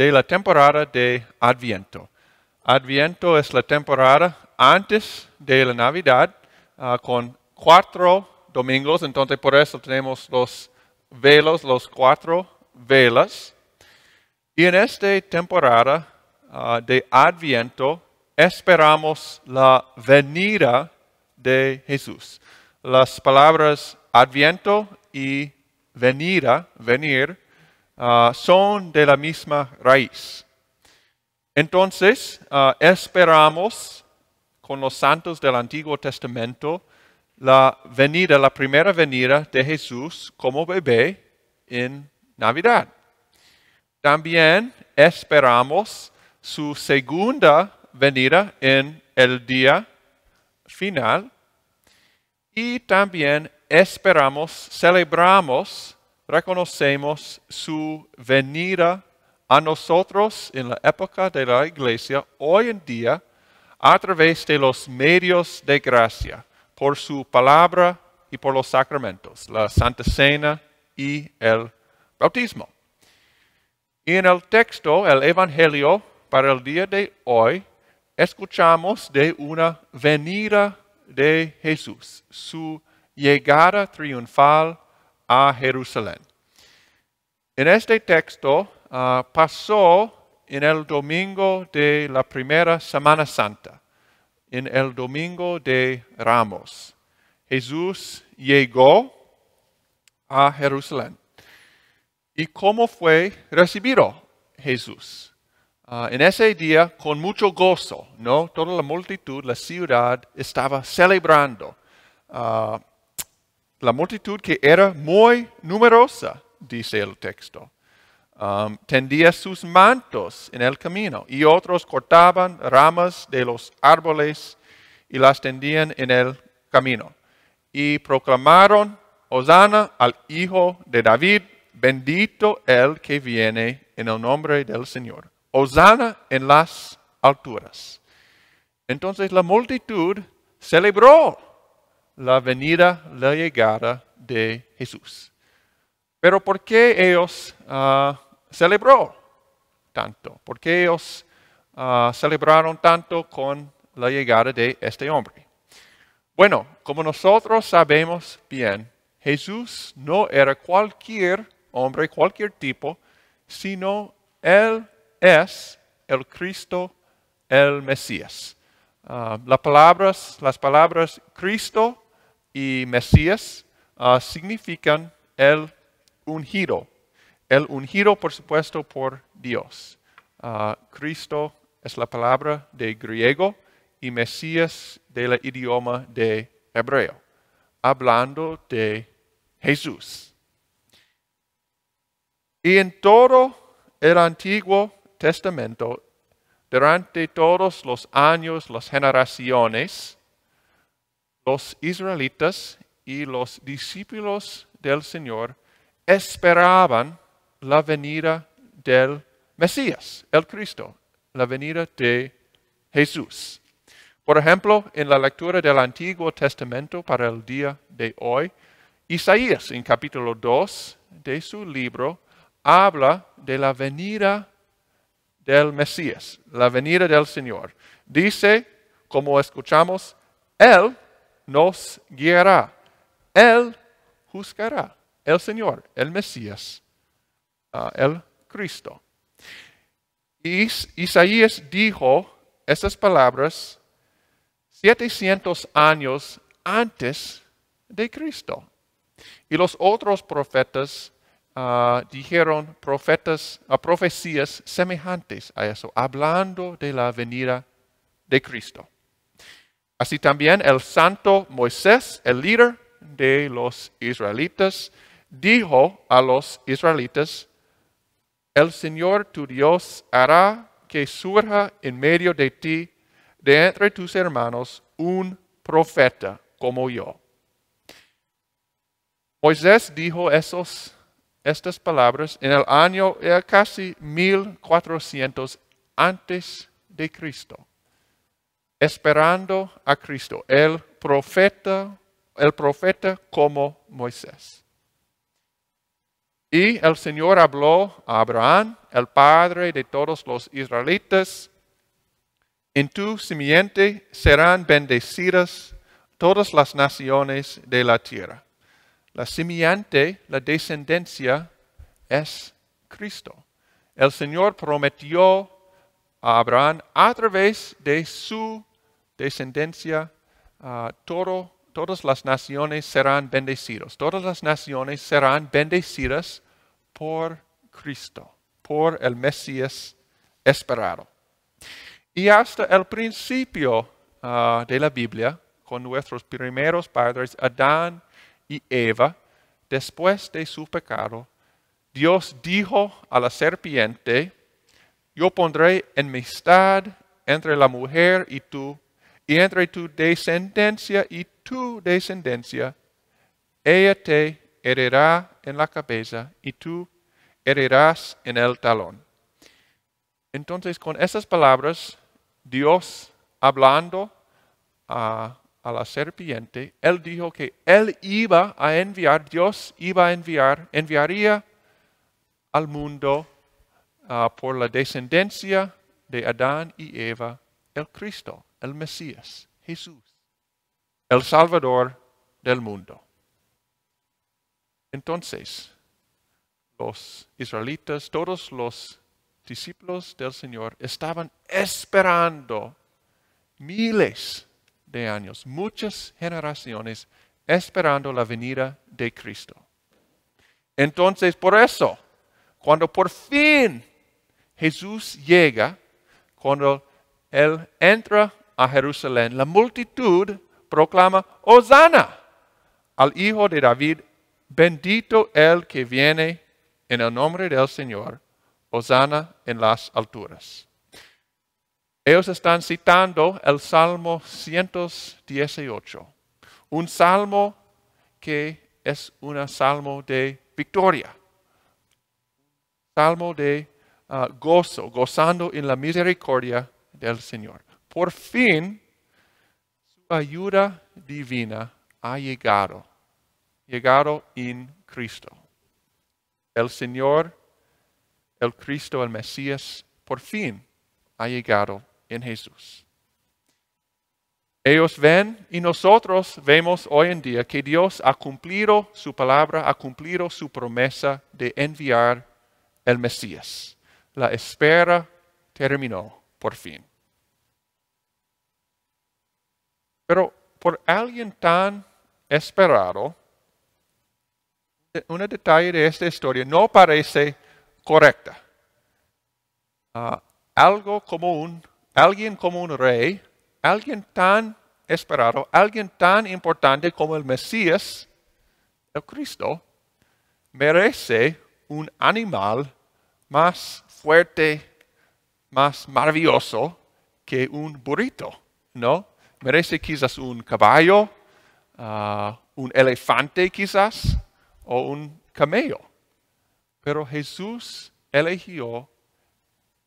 de la temporada de Adviento. Adviento es la temporada antes de la Navidad ah, con cuatro domingos, entonces por eso tenemos los velos, los cuatro velas. Y en esta temporada ah, de Adviento esperamos la venida de Jesús. Las palabras Adviento y venida, venir, Ah, son de la misma raíz. Entonces, ah, esperamos con los santos del Antiguo Testamento la venida, la primera venida de Jesús como bebé en Navidad. También esperamos su segunda venida en el día final y también esperamos, celebramos reconocemos su venida a nosotros en la época de la iglesia hoy en día a través de los medios de gracia, por su palabra y por los sacramentos, la Santa Cena y el bautismo. Y en el texto, el Evangelio para el día de hoy, escuchamos de una venida de Jesús, su llegada triunfal a Jerusalén. En este texto ah, pasó en el domingo de la primera Semana Santa, en el domingo de Ramos. Jesús llegó a Jerusalén. ¿Y cómo fue recibido Jesús? Ah, en ese día, con mucho gozo, ¿no? Toda la multitud, la ciudad, estaba celebrando. Ah, la multitud que era muy numerosa, dice el texto. Um, tendía sus mantos en el camino y otros cortaban ramas de los árboles y las tendían en el camino. Y proclamaron, hosana al Hijo de David, bendito el que viene en el nombre del Señor. Hosanna en las alturas. Entonces la multitud celebró la venida, la llegada de Jesús. Pero ¿por qué ellos ah, celebró tanto? ¿Por qué ellos ah, celebraron tanto con la llegada de este hombre? Bueno, como nosotros sabemos bien, Jesús no era cualquier hombre, cualquier tipo, sino Él es el Cristo, el Mesías. Ah, las, palabras, las palabras Cristo y Mesías ah, significan el ungido. El ungido, por supuesto, por Dios. Ah, Cristo es la palabra de griego y Mesías del idioma de hebreo, hablando de Jesús. Y en todo el Antiguo Testamento, durante todos los años, las generaciones, los israelitas y los discípulos del Señor esperaban la venida del Mesías, el Cristo, la venida de Jesús. Por ejemplo, en la lectura del Antiguo Testamento para el día de hoy, Isaías en capítulo 2 de su libro habla de la venida del Mesías, la venida del Señor. Dice, como escuchamos, Él nos guiará. Él juzgará. El Señor, el Mesías, ah, el Cristo. Y Isaías dijo esas palabras 700 años antes de Cristo. Y los otros profetas ah, dijeron profetas, a profecías semejantes a eso, hablando de la venida de Cristo. Así también el santo Moisés, el líder de los israelitas, dijo a los israelitas, el Señor tu Dios hará que surja en medio de ti, de entre tus hermanos, un profeta como yo. Moisés dijo estas palabras en el año eh, casi 1400 antes de Cristo esperando a Cristo, el profeta, el profeta como Moisés. Y el Señor habló a Abraham, el padre de todos los israelitas, en tu simiente serán bendecidas todas las naciones de la tierra. La simiente, la descendencia, es Cristo. El Señor prometió a Abraham a través de su descendencia, ah, todas las naciones serán bendecidas. Todas las naciones serán bendecidas por Cristo, por el Mesías esperado. Y hasta el principio ah, de la Biblia, con nuestros primeros padres, Adán y Eva, después de su pecado, Dios dijo a la serpiente, yo pondré enemistad entre la mujer y tú, y entre tu descendencia y tu descendencia, ella te herirá en la cabeza y tú herirás en el talón. Entonces, con esas palabras, Dios hablando a, la serpiente, él dijo que él iba a enviar, Dios iba a enviar, enviaría al mundo ah, por la descendencia de Adán y Eva el Cristo el Mesías, Jesús, el Salvador del mundo. Entonces, los israelitas, todos los discípulos del Señor estaban esperando miles de años, muchas generaciones, esperando la venida de Cristo. Entonces, por eso, cuando por fin Jesús llega, cuando Él entra Jerusalén, la multitud proclama, Hosanna al Hijo de David, bendito el que viene en el nombre del Señor, Hosanna en las alturas. Ellos están citando el Salmo 118, un salmo que es un salmo de victoria, salmo de ah, gozo, gozando en la misericordia del Señor. Por fin, su ayuda divina ha llegado, llegado en Cristo. El Señor, el Cristo, el Mesías, por fin ha llegado en Jesús. Ellos ven y nosotros vemos hoy en día que Dios ha cumplido su palabra, ha cumplido su promesa de enviar el Mesías. La espera terminó por fin. Pero por alguien tan esperado, un detalle de esta historia no parece correcta. Ah, algo como un, alguien como un rey, alguien tan esperado, alguien tan importante como el Mesías, el Cristo, merece un animal más fuerte, más maravilloso que un burrito, ¿no? merece quizás un caballo, ah, un elefante quizás, o un camello. Pero Jesús eligió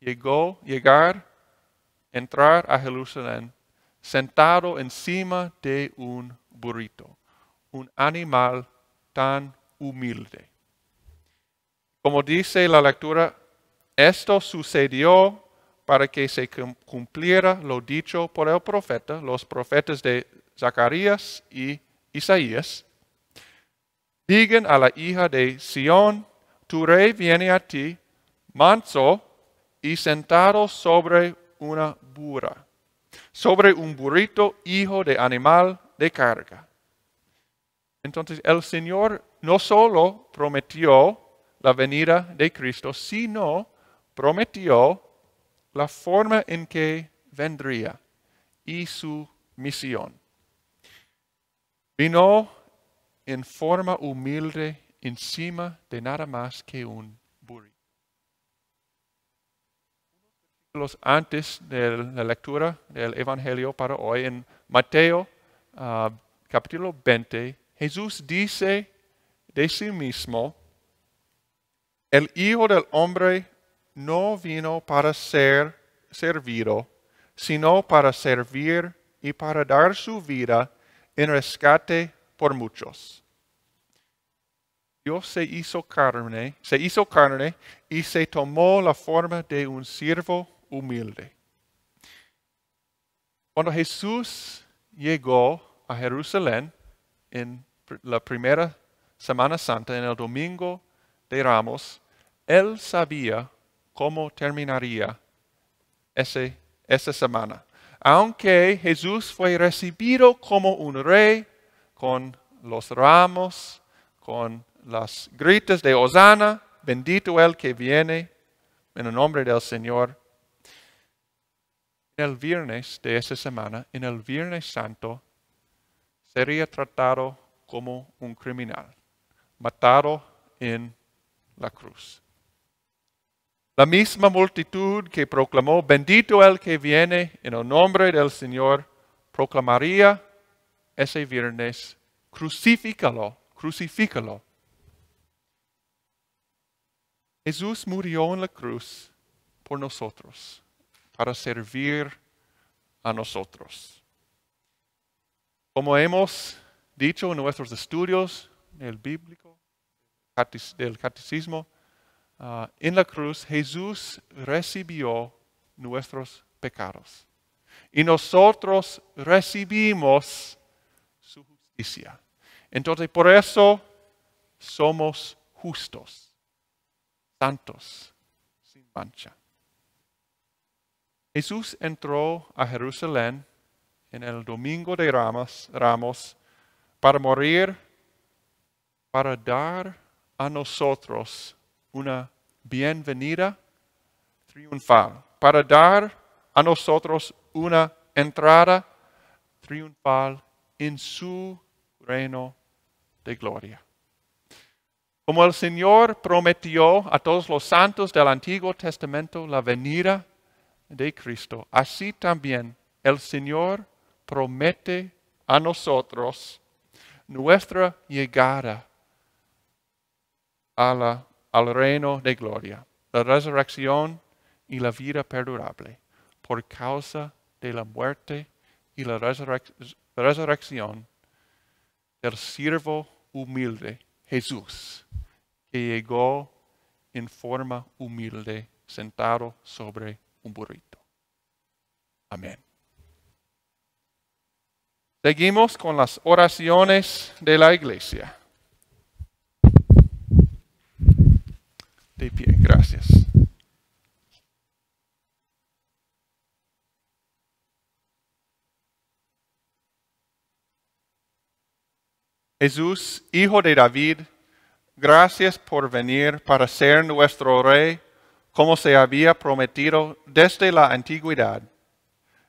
llegó, llegar, entrar a Jerusalén sentado encima de un burrito, un animal tan humilde. Como dice la lectura, esto sucedió para que se cumpliera lo dicho por el profeta, los profetas de Zacarías y Isaías. Digan a la hija de Sión, tu rey viene a ti, manso y sentado sobre una burra, sobre un burrito hijo de animal de carga. Entonces el Señor no solo prometió la venida de Cristo, sino prometió la forma en que vendría y su misión. Vino en forma humilde encima de nada más que un burro. Los antes de la lectura del Evangelio para hoy, en Mateo ah, capítulo 20, Jesús dice de sí mismo, el Hijo del Hombre no vino para ser servido, sino para servir y para dar su vida en rescate por muchos. Dios se hizo carne, se hizo carne y se tomó la forma de un siervo humilde. Cuando Jesús llegó a Jerusalén en la primera Semana Santa, en el domingo de Ramos, él sabía cómo terminaría ese, esa semana. Aunque Jesús fue recibido como un rey, con los ramos, con las gritas de Hosanna, bendito el que viene en el nombre del Señor. En el viernes de esa semana, en el Viernes Santo, sería tratado como un criminal, matado en la cruz. La misma multitud que proclamó, bendito el que viene en el nombre del Señor, proclamaría ese viernes, crucifícalo, crucifícalo. Jesús murió en la cruz por nosotros, para servir a nosotros. Como hemos dicho en nuestros estudios, en el bíblico, del catecismo, Ah, en la cruz Jesús recibió nuestros pecados y nosotros recibimos su justicia. Entonces, por eso somos justos, santos, sin mancha. Jesús entró a Jerusalén en el domingo de Ramos, Ramos para morir, para dar a nosotros una bienvenida triunfal, para dar a nosotros una entrada triunfal en su reino de gloria. Como el Señor prometió a todos los santos del Antiguo Testamento la venida de Cristo, así también el Señor promete a nosotros nuestra llegada a la al reino de gloria, la resurrección y la vida perdurable, por causa de la muerte y la, resurrección del siervo humilde, Jesús, que llegó en forma humilde, sentado sobre un burrito. Amén. Seguimos con las oraciones de la iglesia. Gracias. Jesús, Hijo de David, gracias por venir para ser nuestro Rey, como se había prometido desde la antigüedad.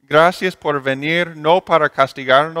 Gracias por venir no para castigarnos,